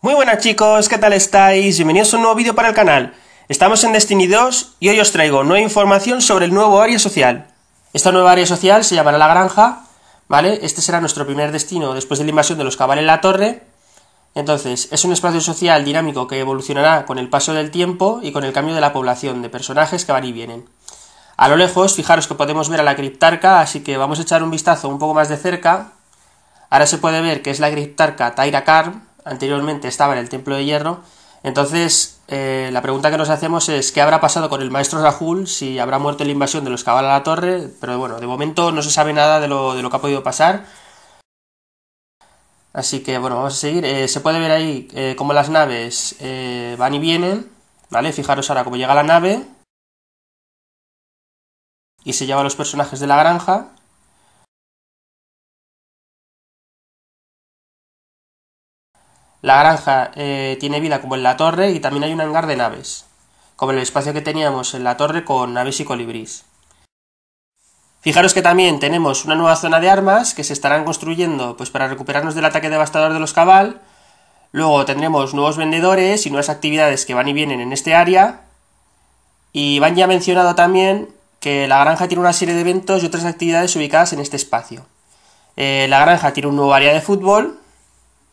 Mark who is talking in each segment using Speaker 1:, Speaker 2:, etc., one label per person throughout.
Speaker 1: Muy buenas chicos, ¿qué tal estáis? Bienvenidos a un nuevo vídeo para el canal. Estamos en Destiny 2 y hoy os traigo nueva información sobre el nuevo área social. Esta nueva área social se llamará La Granja, ¿vale? Este será nuestro primer destino después de la invasión de los cabales en la torre. Entonces, es un espacio social dinámico que evolucionará con el paso del tiempo y con el cambio de la población, de personajes que van y vienen. A lo lejos, fijaros que podemos ver a la criptarca, así que vamos a echar un vistazo un poco más de cerca. Ahora se puede ver que es la criptarca Taira Karn, anteriormente estaba en el Templo de Hierro. Entonces, eh, la pregunta que nos hacemos es, ¿qué habrá pasado con el maestro Rahul? Si habrá muerto en la invasión de los cabal a la torre, pero bueno, de momento no se sabe nada de lo, de que ha podido pasar. Así que bueno, vamos a seguir. Eh, se puede ver ahí eh, cómo las naves van y vienen, ¿vale? Fijaros ahora cómo llega la nave,
Speaker 2: y se lleva a los personajes de la granja La granja eh, tiene
Speaker 1: vida como en la torre y también hay un hangar de naves, como el espacio que teníamos en la torre con naves y colibrís. Fijaros que también tenemos una nueva zona de armas que se estarán construyendo pues, para recuperarnos del ataque devastador de los cabal. Luego tendremos nuevos vendedores y nuevas actividades que van y vienen en este área. Y van ya mencionado también que la granja tiene una serie de eventos y otras actividades ubicadas en este espacio. Eh, la granja tiene un nuevo área de fútbol,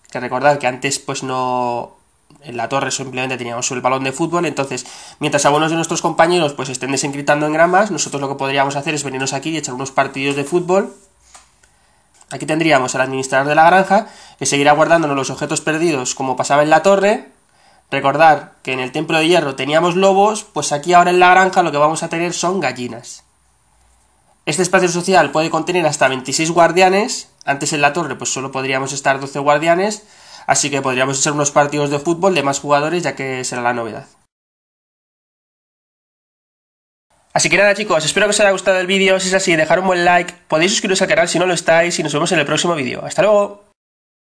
Speaker 1: que recordad que antes pues no... En la torre simplemente teníamos el balón de fútbol, entonces mientras algunos de nuestros compañeros pues estén desencriptando en gramas, nosotros lo que podríamos hacer es venirnos aquí y echar unos partidos de fútbol. Aquí tendríamos al administrador de la granja, que seguirá guardándonos los objetos perdidos como pasaba en la torre, Recordar que en el templo de hierro teníamos lobos, pues aquí ahora en la granja lo que vamos a tener son gallinas. Este espacio social puede contener hasta 26 guardianes, antes en la torre pues solo podríamos estar 12 guardianes, así que podríamos hacer unos partidos de fútbol de más jugadores ya que será la novedad. Así que nada chicos, espero que os haya gustado el vídeo, si es así dejad un buen like, podéis suscribiros al canal si no lo estáis y nos vemos en
Speaker 2: el próximo vídeo. ¡Hasta luego!